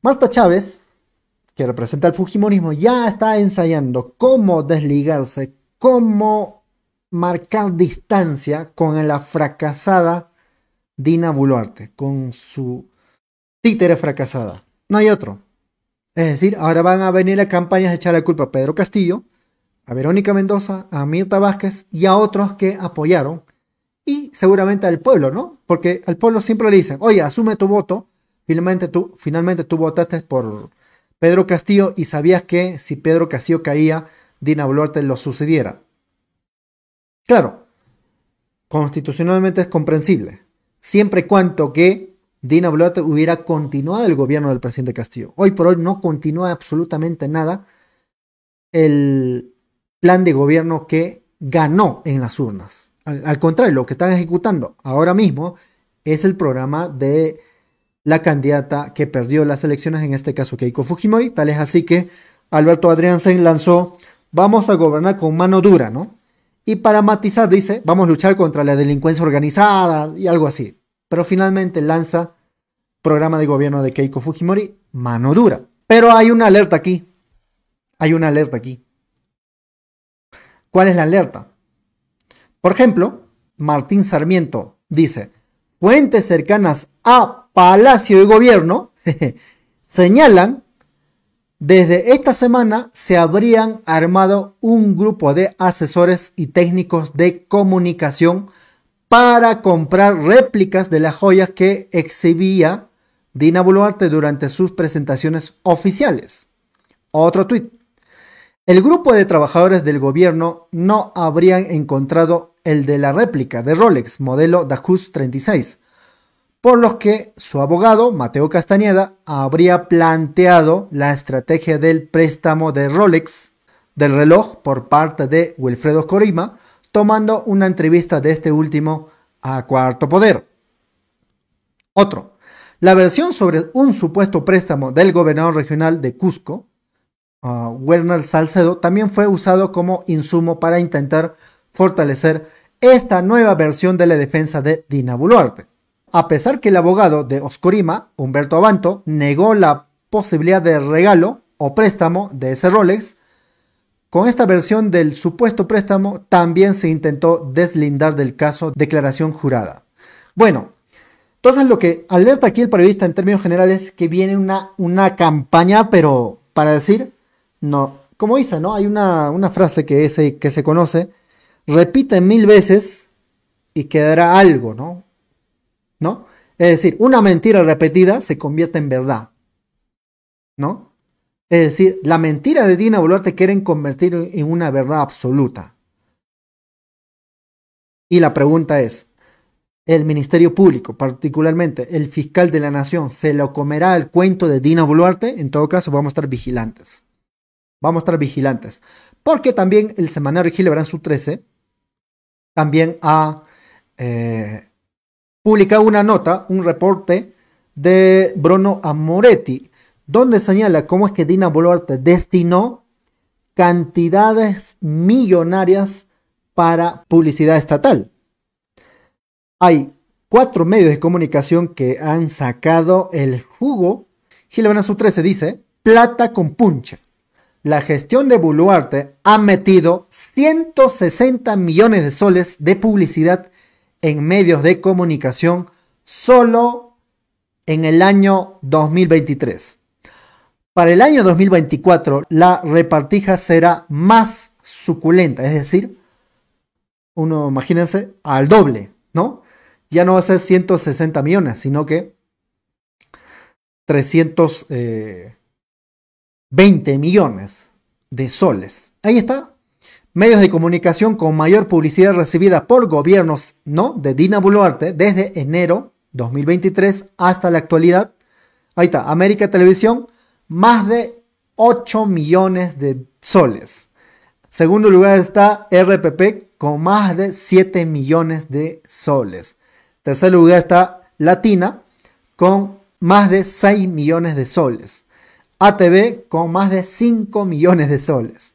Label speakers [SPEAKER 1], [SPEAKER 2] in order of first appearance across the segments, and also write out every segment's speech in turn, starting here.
[SPEAKER 1] Marta Chávez, que representa el Fujimorismo, ya está ensayando cómo desligarse, cómo marcar distancia con la fracasada Dina Boluarte, con su títere fracasada. No hay otro. Es decir, ahora van a venir las campañas de echar la culpa a Pedro Castillo, a Verónica Mendoza, a Mirta Vázquez y a otros que apoyaron. Y seguramente al pueblo, ¿no? Porque al pueblo siempre le dicen, oye, asume tu voto Finalmente tú, votaste por Pedro Castillo y sabías que si Pedro Castillo caía, Dina Boluarte lo sucediera. Claro, constitucionalmente es comprensible, siempre y que Dina Boluarte hubiera continuado el gobierno del presidente Castillo. Hoy por hoy no continúa absolutamente nada el plan de gobierno que ganó en las urnas. al contrario, lo que están ejecutando ahora mismo es el programa de la candidata que perdió las elecciones, en este caso Keiko Fujimori. Tal es así que Alberto Adriansen lanzó, vamos a gobernar con mano dura, ¿no? Y para matizar dice, vamos a luchar contra la delincuencia organizada y algo así. Pero finalmente lanza programa de gobierno de Keiko Fujimori, mano dura. Pero hay una alerta aquí. Hay una alerta aquí. ¿Cuál es la alerta? Por ejemplo, Martín Sarmiento dice, fuentes cercanas a Palacio de Gobierno señalan, desde esta semana se habrían armado un grupo de asesores y técnicos de comunicación para comprar réplicas de las joyas que exhibía Dina Boluarte durante sus presentaciones oficiales. Otro tuit. El grupo de trabajadores del gobierno no habrían encontrado el de la réplica de Rolex modelo Dajus 36, por lo que su abogado, Mateo Castañeda, habría planteado la estrategia del préstamo de Rolex del reloj por parte de Wilfredo Corima, tomando una entrevista de este último a Cuarto Poder. Otro, la versión sobre un supuesto préstamo del gobernador regional de Cusco, ah, Werner Salcedo, también fue usado como insumo para intentar fortalecer esta nueva versión de la defensa de Dina Boluarte. A pesar que el abogado de Oscorima, Humberto Abanto, negó la posibilidad de regalo o préstamo de ese Rolex, con esta versión del supuesto préstamo también se intentó deslindar del caso declaración jurada. Bueno, entonces lo que alerta aquí el periodista en términos generales es que viene una, una campaña, pero para decir, no, como dice, ¿no? Hay una, frase que, que se conoce, repite mil veces y quedará algo, ¿no? ¿No? Es decir, una mentira repetida se convierte en verdad, ¿no? Es decir, la mentira de Dina Boluarte quieren convertir en una verdad absoluta. Y la pregunta es, ¿el Ministerio Público, particularmente el fiscal de la Nación, se lo comerá el cuento de Dina Boluarte? En todo caso, vamos a estar vigilantes. Vamos a estar vigilantes. Porque también el semanario Gilebran Su 13 también ha eh, publicado una nota, un reporte de Bruno Amoretti, donde señala cómo es que Dina Boluarte destinó cantidades millonarias para publicidad estatal. Hay cuatro medios de comunicación que han sacado el jugo. Gilberto su 13 dice, plata con puncha la gestión de Buluarte ha metido 160 millones de soles de publicidad en medios de comunicación solo en el año 2023. Para el año 2024, la repartija será más suculenta, es decir, uno imagínense al doble, ¿no? Ya no va a ser 160 millones, sino que 300 20 millones de soles. Ahí está. Medios de comunicación con mayor publicidad recibida por gobiernos ¿no? de Dina Boluarte desde enero 2023 hasta la actualidad. Ahí está, América Televisión, más de 8 millones de soles. Segundo lugar está RPP con más de 7 millones de soles. Tercer lugar está Latina con más de 6 millones de soles. ATV con más de 5 millones de soles.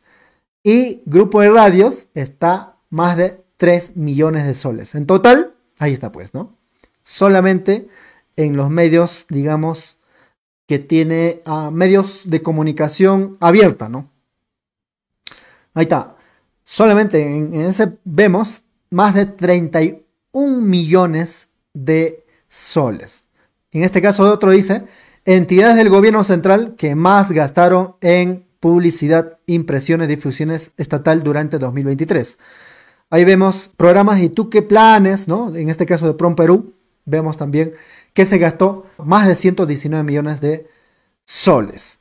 [SPEAKER 1] Y Grupo de Radios está más de 3 millones de soles. En total, ahí está pues, ¿no? Solamente en los medios, digamos, que tiene ah, medios de comunicación abierta, ¿no? Ahí está. Solamente en, en ese vemos más de 31 millones de soles. En este caso otro dice Entidades del gobierno central que más gastaron en publicidad, impresiones, difusiones estatal durante 2023. Ahí vemos programas y tú qué planes, ¿no? En este caso de Prom Perú, vemos también que se gastó más de 119 millones de soles.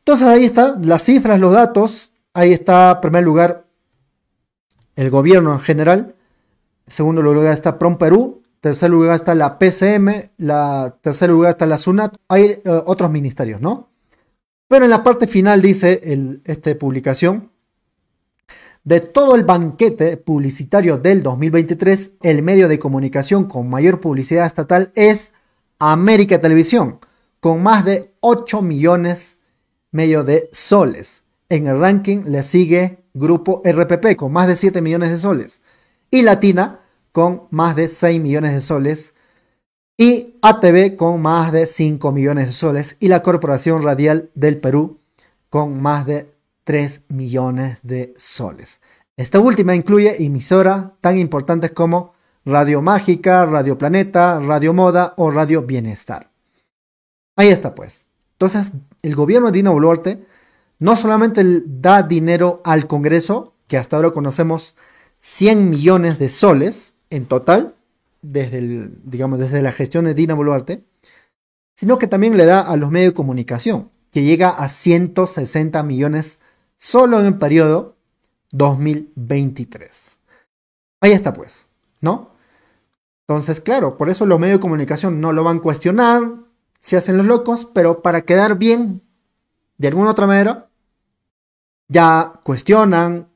[SPEAKER 1] Entonces ahí están las cifras, los datos. Ahí está, en primer lugar, el gobierno en general. En segundo lugar está Prom Perú tercer lugar está la PCM, la tercer lugar está la SUNAT, hay eh, otros ministerios, ¿no? Pero en la parte final dice esta publicación, de todo el banquete publicitario del 2023, el medio de comunicación con mayor publicidad estatal es América Televisión, con más de 8 millones medio de soles. En el ranking le sigue Grupo RPP, con más de 7 millones de soles. Y Latina, con más de 6 millones de soles y ATV con más de 5 millones de soles y la Corporación Radial del Perú con más de 3 millones de soles. Esta última incluye emisoras tan importantes como Radio Mágica, Radio Planeta, Radio Moda o Radio Bienestar. Ahí está pues. Entonces, el gobierno de Dino Boluarte no solamente da dinero al Congreso, que hasta ahora conocemos 100 millones de soles, en total desde, el, digamos, desde la gestión de Dina Boluarte, sino que también le da a los medios de comunicación, que llega a 160 millones solo en el periodo 2023. Ahí está pues, ¿no? Entonces, claro, por eso los medios de comunicación no lo van a cuestionar, se hacen los locos, pero para quedar bien, de alguna otra manera, ya cuestionan,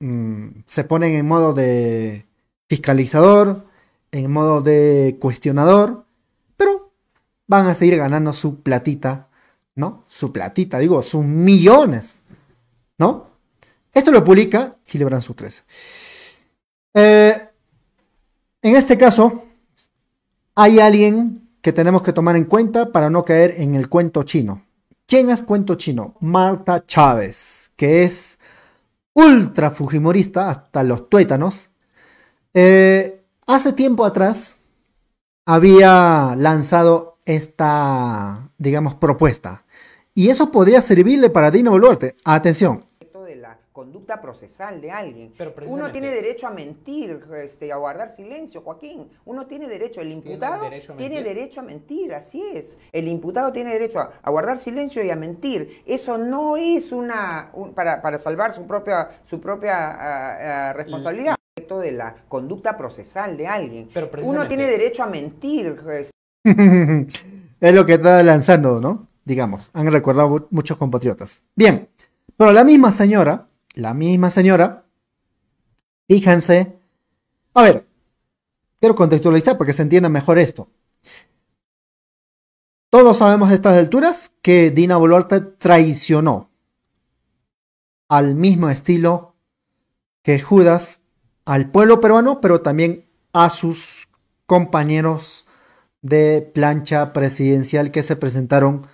[SPEAKER 1] mm, se ponen en modo de, fiscalizador, en modo de cuestionador, pero van a seguir ganando su platita, ¿no? Su platita, digo, sus millones, ¿no? Esto lo publica Gilebran Sus tres eh, en este caso, hay alguien que tenemos que tomar en cuenta para no caer en el cuento chino. ¿Quién es cuento chino? Marta Chávez, que es ultra fujimorista hasta los tuétanos, eh, hace tiempo atrás había lanzado esta, digamos, propuesta. Y eso podría servirle para Dino Boluarte. Atención. De la
[SPEAKER 2] conducta procesal de alguien. Uno tiene derecho a mentir, este, a guardar silencio, Joaquín. Uno tiene derecho, el imputado tiene derecho a mentir, así es. El imputado tiene derecho a, guardar silencio y a mentir. Eso no es una, para, salvar su propia, su propia ah, ah, responsabilidad de la conducta procesal de alguien. Uno tiene derecho a mentir. Pues.
[SPEAKER 1] es lo que está lanzando, ¿no? Digamos, han recordado muchos compatriotas. Bien, pero la misma señora, la misma señora, fíjense, a ver, quiero contextualizar para que se entienda mejor esto. Todos sabemos de estas alturas que Dina Boluarte traicionó al mismo estilo que Judas al pueblo peruano, pero también a sus compañeros de plancha presidencial que se presentaron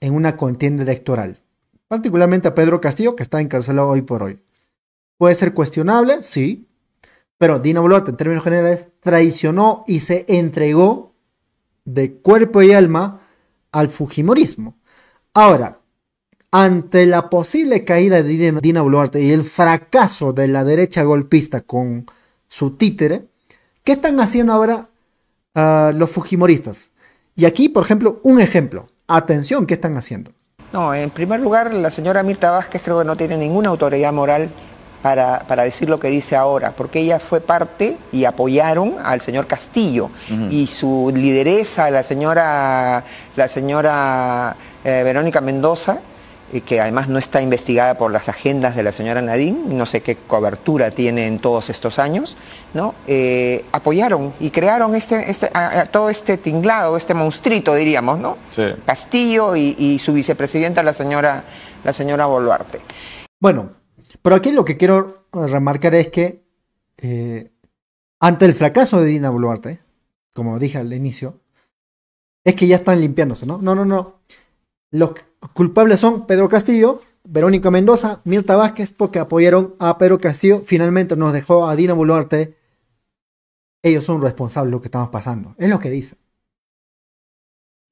[SPEAKER 1] en una contienda electoral, particularmente a Pedro Castillo, que está encarcelado hoy por hoy. Puede ser cuestionable, sí, pero Dino Boluarte, en términos generales, traicionó y se entregó de cuerpo y alma al Fujimorismo. Ahora, ante la posible caída de Dina Boluarte y el fracaso de la derecha golpista con su títere, ¿qué están haciendo ahora ah, los fujimoristas? Y aquí, por ejemplo, un ejemplo. Atención, ¿qué están haciendo?
[SPEAKER 2] No, en primer lugar, la señora Mirta Vázquez creo que no tiene ninguna autoridad moral para, decir lo que dice ahora, porque ella fue parte y apoyaron al señor Castillo y su lideresa, la señora, la señora eh, Verónica Mendoza, que además no está investigada por las agendas de la señora Nadine, no sé qué cobertura tiene en todos estos años, ¿no? Eh, apoyaron y crearon este, este todo este tinglado, este monstruito, diríamos, ¿no? Castillo y, su vicepresidenta, la señora, la señora Boluarte.
[SPEAKER 1] Bueno, pero aquí lo que quiero remarcar es que eh, ante el fracaso de Dina Boluarte, como dije al inicio, es que ya están limpiándose, ¿no? No, no, no. Los Culpables son Pedro Castillo, Verónica Mendoza, Mirta Vázquez, porque apoyaron a Pedro Castillo. Finalmente nos dejó a Dina Boluarte. Ellos son responsables de lo que estamos pasando. Es lo que dice.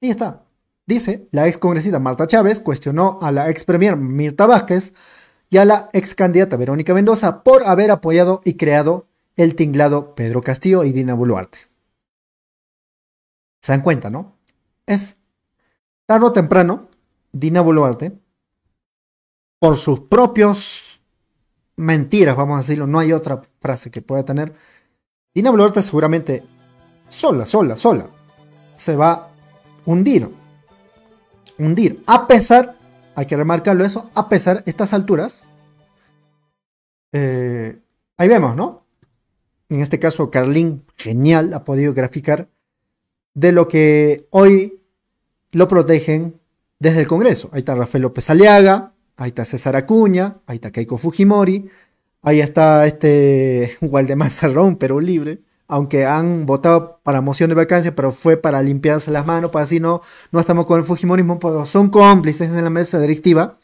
[SPEAKER 1] Y está. Dice, la ex congresista Marta Chávez cuestionó a la ex premier Mirta Vázquez y a la ex candidata Verónica Mendoza por haber apoyado y creado el tinglado Pedro Castillo y Dina Boluarte. Se dan cuenta, ¿no? Es tarde o temprano Dina Boluarte, por sus propios mentiras, vamos a decirlo, no hay otra frase que pueda tener, Dina Boluarte seguramente sola, sola, sola, se va a hundir. Hundir. A pesar, hay que remarcarlo eso, a pesar, estas alturas, eh, ahí vemos, ¿no? En este caso, Carlín, genial, ha podido graficar de lo que hoy lo protegen desde el Congreso. Ahí está Rafael López Aliaga, ahí está César Acuña, ahí está Keiko Fujimori, ahí está este Waldemar Cerrón, pero libre, aunque han votado para moción de vacancia, pero fue para limpiarse las manos, para pues así no, no estamos con el Fujimorismo, pero son cómplices en la mesa directiva.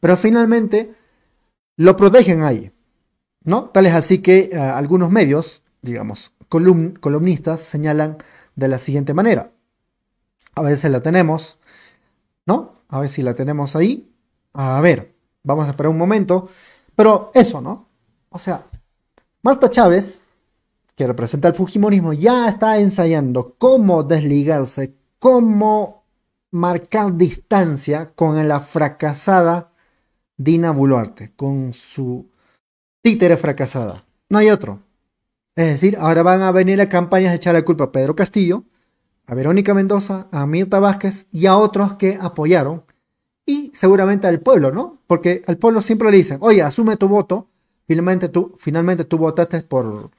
[SPEAKER 1] Pero finalmente lo protegen ahí, ¿no? Tal es así que eh, algunos medios, digamos, columnistas, señalan de la siguiente manera. A veces la tenemos ¿no? A ver si la tenemos ahí. A ver, vamos a esperar un momento. Pero eso, ¿no? O sea, Marta Chávez, que representa el Fujimonismo, ya está ensayando cómo desligarse, cómo marcar distancia con la fracasada Dina Boluarte, con su títere fracasada. No hay otro. Es decir, ahora van a venir a campañas a echar la culpa a Pedro Castillo, a Verónica Mendoza, a Mirta Vázquez y a otros que apoyaron. Y seguramente al pueblo, ¿no? Porque al pueblo siempre le dicen, oye, asume tu voto. Finalmente tú, finalmente tú votaste por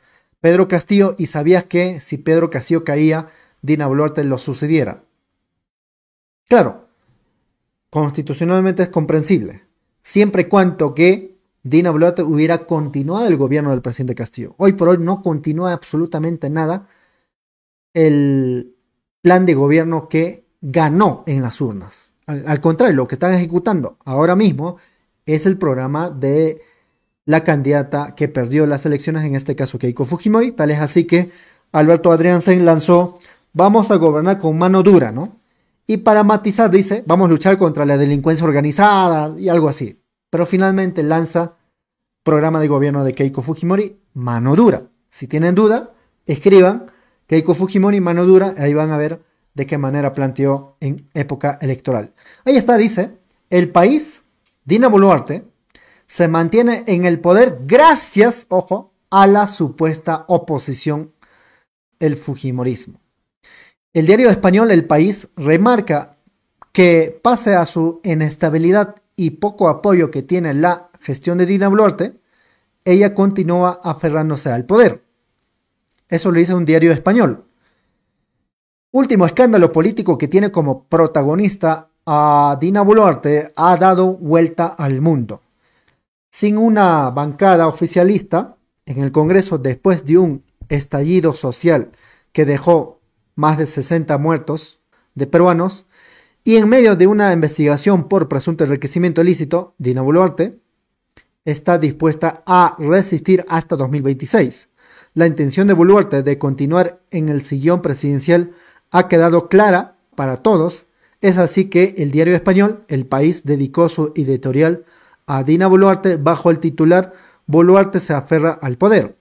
[SPEAKER 1] Pedro Castillo y sabías que si Pedro Castillo caía, Dina Boluarte lo sucediera. Claro, constitucionalmente es comprensible, siempre y cuanto que Dina Boluarte hubiera continuado el gobierno del presidente Castillo. Hoy por hoy no continúa absolutamente nada. El, plan de gobierno que ganó en las urnas. Al, contrario, lo que están ejecutando ahora mismo es el programa de la candidata que perdió las elecciones, en este caso Keiko Fujimori. Tal es así que Alberto Adrián se lanzó, vamos a gobernar con mano dura, ¿no? Y para matizar dice, vamos a luchar contra la delincuencia organizada y algo así. Pero finalmente lanza programa de gobierno de Keiko Fujimori, mano dura. Si tienen duda, escriban Keiko Fujimori, mano dura, ahí van a ver de qué manera planteó en época electoral. Ahí está, dice, el país, Dina Boluarte, se mantiene en el poder gracias, ojo, a la supuesta oposición, el Fujimorismo. El diario español El País remarca que pase a su inestabilidad y poco apoyo que tiene la gestión de Dina Boluarte, ella continúa aferrándose al poder. Eso lo dice un diario español. Último escándalo político que tiene como protagonista a Dina Boluarte ha dado vuelta al mundo. Sin una bancada oficialista en el Congreso después de un estallido social que dejó más de 60 muertos de peruanos y en medio de una investigación por presunto enriquecimiento ilícito, Dina Boluarte está dispuesta a resistir hasta 2026. La intención de Boluarte de continuar en el sillón presidencial ha quedado clara para todos. Es así que el diario español El País dedicó su editorial a Dina Boluarte bajo el titular Boluarte se aferra al poder.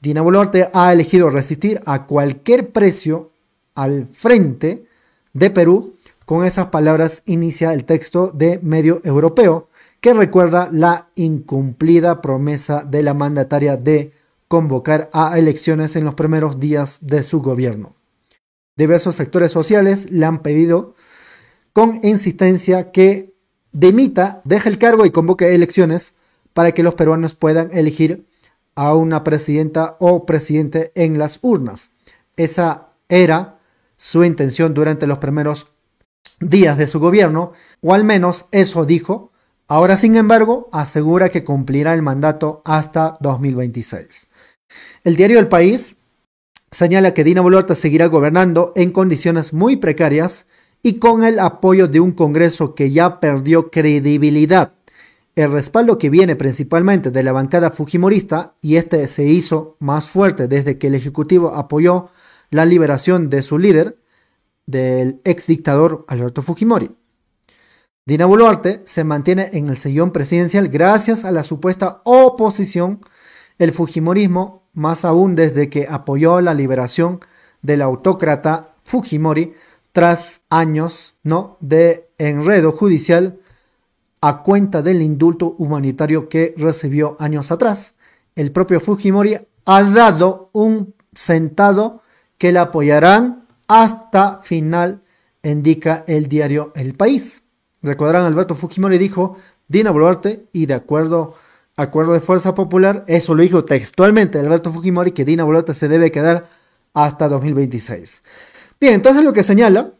[SPEAKER 1] Dina Boluarte ha elegido resistir a cualquier precio al frente de Perú. Con esas palabras inicia el texto de Medio Europeo que recuerda la incumplida promesa de la mandataria de convocar a elecciones en los primeros días de su gobierno. Diversos sectores sociales le han pedido con insistencia que demita, deje el cargo y convoque elecciones para que los peruanos puedan elegir a una presidenta o presidente en las urnas. Esa era su intención durante los primeros días de su gobierno, o al menos eso dijo Ahora, sin embargo, asegura que cumplirá el mandato hasta 2026. El diario El País señala que Dina Boluarte seguirá gobernando en condiciones muy precarias y con el apoyo de un Congreso que ya perdió credibilidad. El respaldo que viene principalmente de la bancada fujimorista, y este se hizo más fuerte desde que el Ejecutivo apoyó la liberación de su líder, del ex dictador Alberto Fujimori. Dina Boluarte se mantiene en el sillón presidencial gracias a la supuesta oposición, el Fujimorismo, más aún desde que apoyó la liberación del autócrata Fujimori tras años ¿no? de enredo judicial a cuenta del indulto humanitario que recibió años atrás. El propio Fujimori ha dado un sentado que le apoyarán hasta final, indica el diario El País. Recordarán, Alberto Fujimori dijo, Dina Boluarte, y de acuerdo acuerdo de Fuerza Popular, eso lo dijo textualmente Alberto Fujimori, que Dina Boluarte se debe quedar hasta 2026. Bien, entonces lo que señala,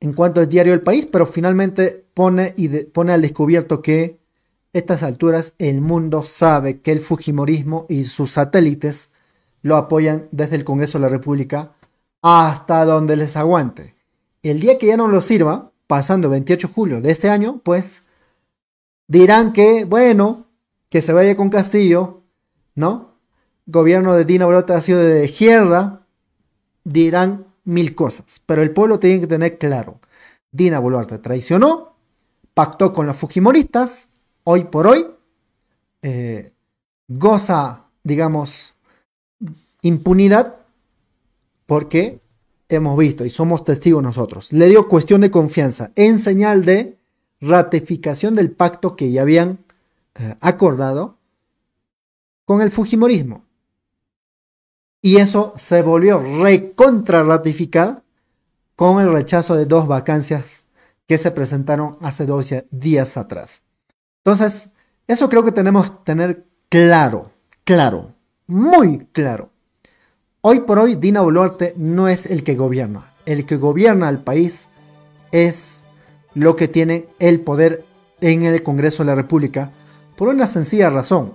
[SPEAKER 1] en cuanto al diario El País, pero finalmente pone, y pone al descubierto que estas alturas el mundo sabe que el Fujimorismo y sus satélites lo apoyan desde el Congreso de la República hasta donde les aguante. El día que ya no lo sirva, pasando 28 de julio de este año, pues dirán que, bueno, que se vaya con Castillo, ¿no? Gobierno de Dina Boluarte ha sido de izquierda, dirán mil cosas, pero el pueblo tiene que tener claro, Dina Boluarte traicionó, pactó con los Fujimoristas, hoy por hoy, eh, goza, digamos, impunidad, porque hemos visto y somos testigos nosotros. Le dio cuestión de confianza en señal de ratificación del pacto que ya habían eh, acordado con el Fujimorismo. Y eso se volvió ratificado con el rechazo de dos vacancias que se presentaron hace 12 días atrás. Entonces, eso creo que tenemos que tener claro, claro, muy claro. Hoy por hoy Dina Boluarte no es el que gobierna. El que gobierna al país es lo que tiene el poder en el Congreso de la República por una sencilla razón.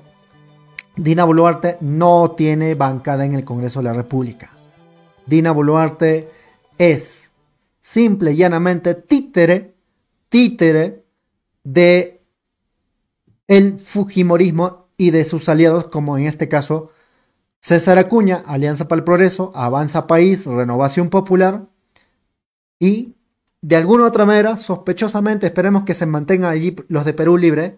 [SPEAKER 1] Dina Boluarte no tiene bancada en el Congreso de la República. Dina Boluarte es simple y llanamente títere, títere de el Fujimorismo y de sus aliados, como en este caso César Acuña, Alianza para el Progreso, Avanza País, Renovación Popular y de alguna u otra manera, sospechosamente, esperemos que se mantengan allí los de Perú Libre,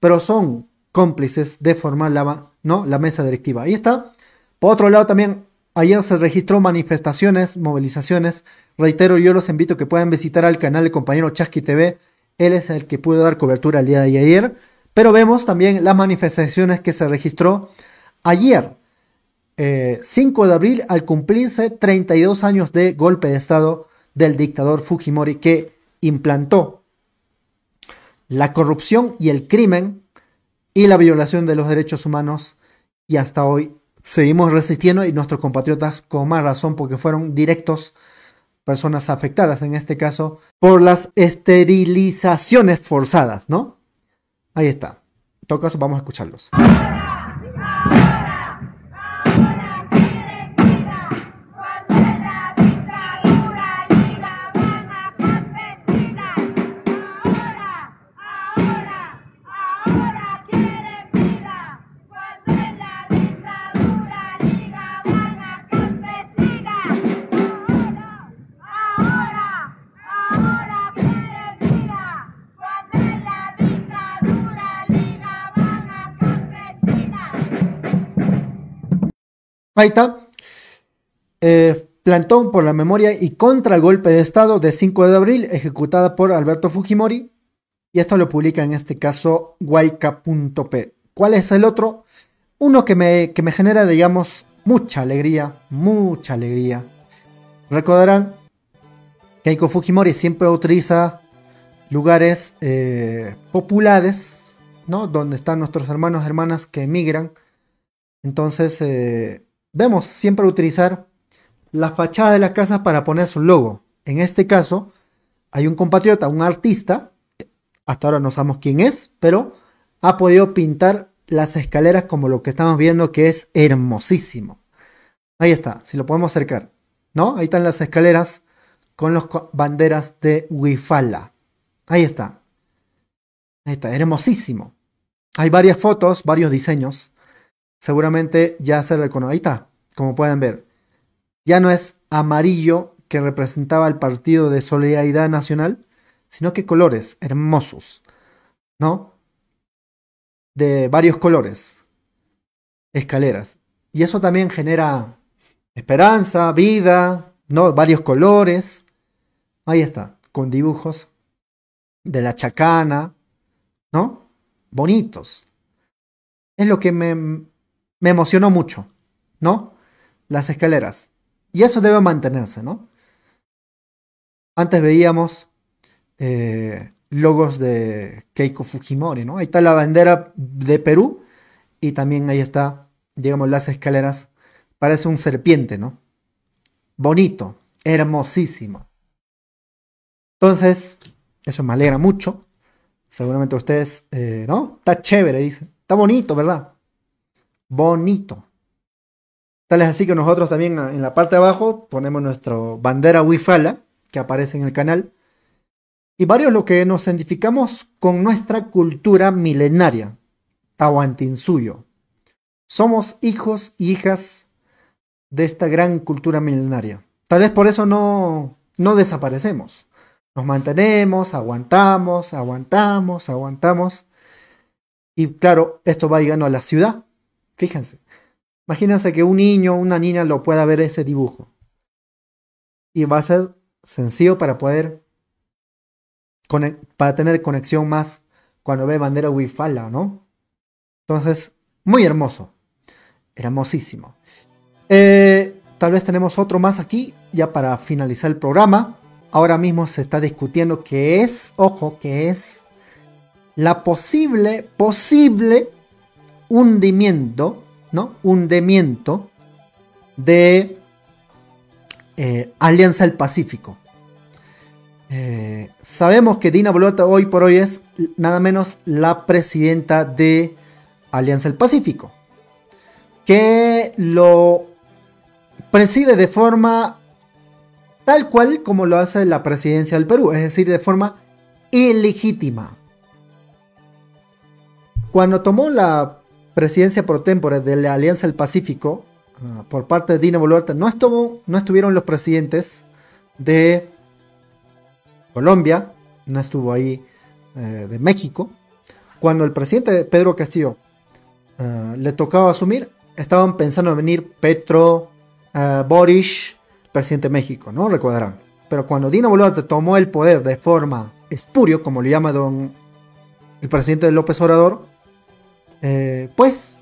[SPEAKER 1] pero son cómplices de formar la, mesa directiva. Ahí está. Por otro lado, también ayer se registró manifestaciones, movilizaciones. Reitero, yo los invito a que puedan visitar al canal del compañero Chasqui TV. Él es el que pudo dar cobertura el día de ayer. Pero vemos también las manifestaciones que se registró ayer 5 eh, de abril al cumplirse 32 años de golpe de Estado del dictador Fujimori que implantó la corrupción y el crimen y la violación de los derechos humanos y hasta hoy seguimos resistiendo y nuestros compatriotas con más razón porque fueron directos personas afectadas en este caso por las esterilizaciones forzadas, ¿no? Ahí está. En todo caso, vamos a escucharlos. Eh, plantón por la memoria y contra el golpe de Estado de 5 de abril, ejecutada por Alberto Fujimori. Y esto lo publica en este caso guayca.p. ¿Cuál es el otro? Uno que me, que me genera, digamos, mucha alegría, mucha alegría. Recordarán que Keiko Fujimori siempre utiliza lugares eh, populares, ¿no? Donde están nuestros hermanos, hermanas que emigran. Entonces, eh, Vemos siempre utilizar la fachada de las casas para poner su logo. En este caso, hay un compatriota, un artista, hasta ahora no sabemos quién es, pero ha podido pintar las escaleras como lo que estamos viendo, que es hermosísimo. Ahí está, si lo podemos acercar, ¿no? Ahí están las escaleras con las banderas de Wifala. Ahí está. Ahí está, hermosísimo. Hay varias fotos, varios diseños seguramente ya se reconoce. como pueden ver. Ya no es amarillo que representaba el Partido de Solidaridad Nacional, sino que colores hermosos, ¿no? De varios colores, escaleras. Y eso también genera esperanza, vida, ¿no? Varios colores. Ahí está, con dibujos de la chacana, ¿no? Bonitos. Es lo que me, me emocionó mucho, ¿no? Las escaleras. Y eso debe mantenerse, ¿no? Antes veíamos eh, logos de Keiko Fujimori, ¿no? Ahí está la bandera de Perú y también ahí está, llegamos las escaleras. Parece un serpiente, ¿no? Bonito, hermosísimo. Entonces, eso me alegra mucho. Seguramente ustedes, eh, ¿no? Está chévere, dice. Está bonito, ¿verdad? bonito. Tal es así que nosotros también ah, en la parte de abajo ponemos nuestra bandera Wifala que aparece en el canal y varios lo que nos identificamos con nuestra cultura milenaria, Tahuantinsuyo. Somos hijos y hijas de esta gran cultura milenaria. Tal vez por eso no, no desaparecemos. Nos mantenemos, aguantamos, aguantamos, aguantamos. Y claro, esto va llegando a la ciudad, Fíjense. Imagínense que un niño o una niña lo pueda ver ese dibujo. Y va a ser sencillo para poder para tener conexión más cuando ve bandera Wifala, ¿no? Entonces, muy hermoso. Hermosísimo. Eh, tal vez tenemos otro más aquí, ya para finalizar el programa. Ahora mismo se está discutiendo qué es, ojo, qué es la posible, posible hundimiento, ¿no? Hundimiento de eh, Alianza del Pacífico. Eh, sabemos que Dina Bolota hoy por hoy es nada menos la presidenta de Alianza del Pacífico, que lo preside de forma tal cual como lo hace la presidencia del Perú, es decir, de forma ilegítima. Cuando tomó la presidencia pro tempore de la Alianza del Pacífico, ah, por parte de Dina Boluarte, no, estuvo, no estuvieron los presidentes de Colombia, no estuvo ahí eh, de México. Cuando el presidente Pedro Castillo ah, le tocaba asumir, estaban pensando en venir Petro, ah, Boris, presidente de México, ¿no? Recordarán. Pero cuando Dina Boluarte tomó el poder de forma espurio, como le llama don el presidente López Obrador, eh, pues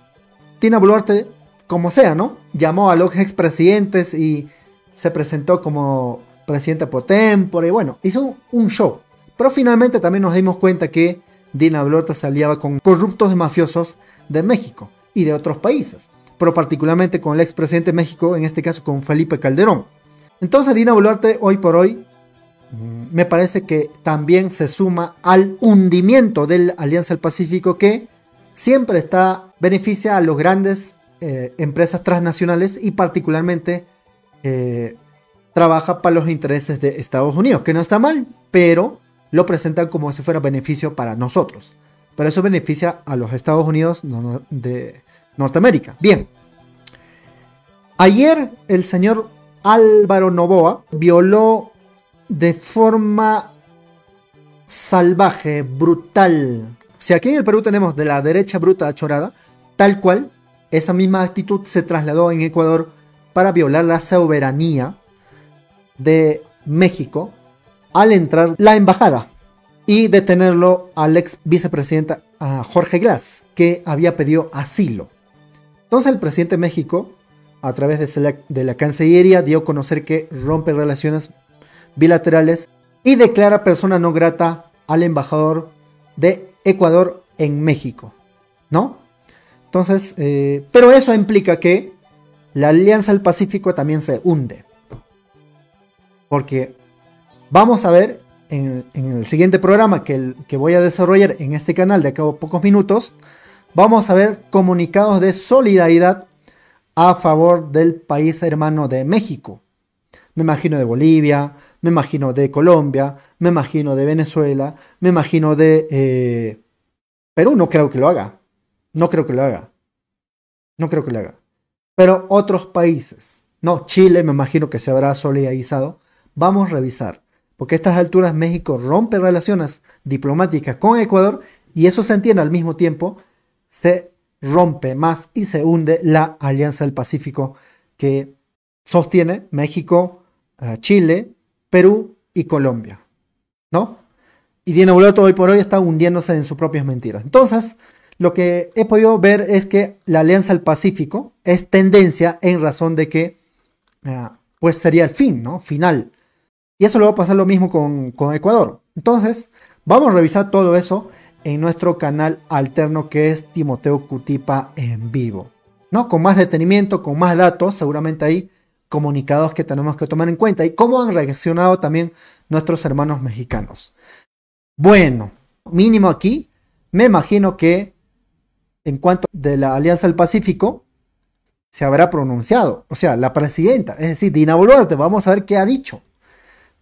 [SPEAKER 1] Dina Boluarte, como sea, ¿no? Llamó a los expresidentes y se presentó como presidente por y bueno, hizo un show. Pero finalmente también nos dimos cuenta que Dina Boluarte se aliaba con corruptos mafiosos de México y de otros países, pero particularmente con el expresidente de México, en este caso con Felipe Calderón. Entonces Dina Boluarte hoy por hoy mm, me parece que también se suma al hundimiento del Alianza del Pacífico que siempre está, beneficia a los grandes eh, empresas transnacionales y particularmente eh, trabaja para los intereses de Estados Unidos, que no está mal, pero lo presentan como si fuera beneficio para nosotros. Pero eso beneficia a los Estados Unidos de Norteamérica. Bien. Ayer el señor Álvaro Novoa violó de forma salvaje, brutal, si aquí en el Perú tenemos de la derecha bruta achorada, tal cual, esa misma actitud se trasladó en Ecuador para violar la soberanía de México al entrar la embajada y detenerlo al ex vicepresidente ah, Jorge Glass, que había pedido asilo. Entonces el presidente de México, a través de la, de la Cancillería, dio a conocer que rompe relaciones bilaterales y declara persona no grata al embajador de Ecuador en México, ¿no? Entonces, eh, pero eso implica que la Alianza del Pacífico también se hunde. Porque vamos a ver en, el siguiente programa que, que voy a desarrollar en este canal de acá a pocos minutos, vamos a ver comunicados de solidaridad a favor del país hermano de México. Me imagino de Bolivia, me imagino de Colombia, me imagino de Venezuela, me imagino de eh, Perú, no creo que lo haga, no creo que lo haga, no creo que lo haga. Pero otros países, no, Chile me imagino que se habrá solidarizado, vamos a revisar, porque a estas alturas México rompe relaciones diplomáticas con Ecuador y eso se entiende al mismo tiempo, se rompe más y se hunde la Alianza del Pacífico que sostiene México, eh, Chile, Perú y Colombia. ¿no? Y Dino Boloto hoy por hoy está hundiéndose en sus propias mentiras. Entonces, lo que he podido ver es que la Alianza del Pacífico es tendencia en razón de que, ah, pues sería el fin, ¿no? Final. Y eso le va a pasar lo mismo con, con Ecuador. Entonces, vamos a revisar todo eso en nuestro canal alterno que es Timoteo Cutipa en vivo. ¿no? Con más detenimiento, con más datos, seguramente ahí comunicados que tenemos que tomar en cuenta y cómo han reaccionado también nuestros hermanos mexicanos. Bueno, mínimo aquí, me imagino que en cuanto de la Alianza del Pacífico se habrá pronunciado, o sea, la presidenta, es decir, Dina Boluarte, vamos a ver qué ha dicho,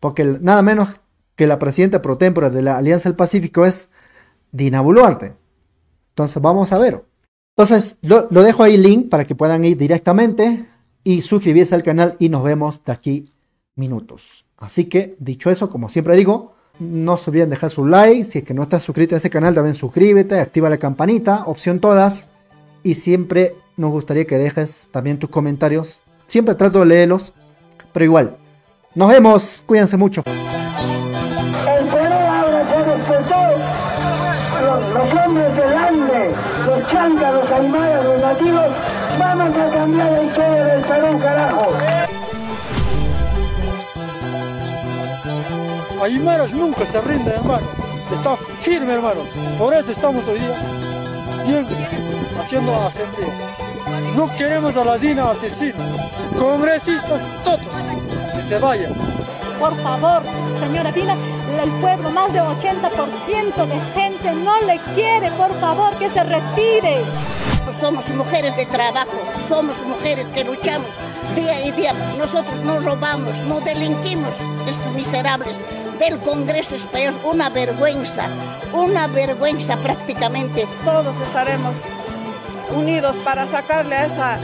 [SPEAKER 1] porque nada menos que la presidenta pro tempore de la Alianza del Pacífico es Dina Boluarte. Entonces, vamos a ver. Entonces, lo, dejo ahí link para que puedan ir directamente y suscribirse al canal y nos vemos de aquí minutos. Así que, dicho eso, como siempre digo, no se olviden dejar su like. Si es que no estás suscrito a este canal, también suscríbete, activa la campanita, opción todas. Y siempre nos gustaría que dejes también tus comentarios. Siempre trato de leerlos, pero igual. Nos vemos, cuídense mucho. los los Vamos a cambiar el historia del Perú, carajo. Aymaras nunca se rinde, hermanos. Está firme, hermanos. Por eso estamos hoy día bien haciendo asamblea. No queremos a la DINA asesina. Congresistas todos que se vayan. Por favor, señora Dina, el pueblo, más del 80% de gente no le quiere. Por favor, que se retire somos
[SPEAKER 2] mujeres de trabajo, somos mujeres que luchamos día y día. Nosotros no robamos, no delinquimos, estos miserables del Congreso es una vergüenza, una vergüenza prácticamente. Todos estaremos unidos para sacarle a esa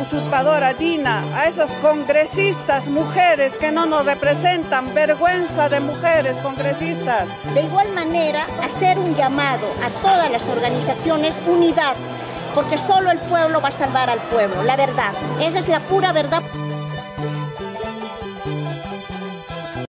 [SPEAKER 2] usurpadora Dina, a esas congresistas mujeres que no nos representan, vergüenza de mujeres congresistas. De igual manera, hacer un llamado a todas las organizaciones, unidad, porque solo el pueblo va a salvar al pueblo, la verdad. Esa es la pura verdad.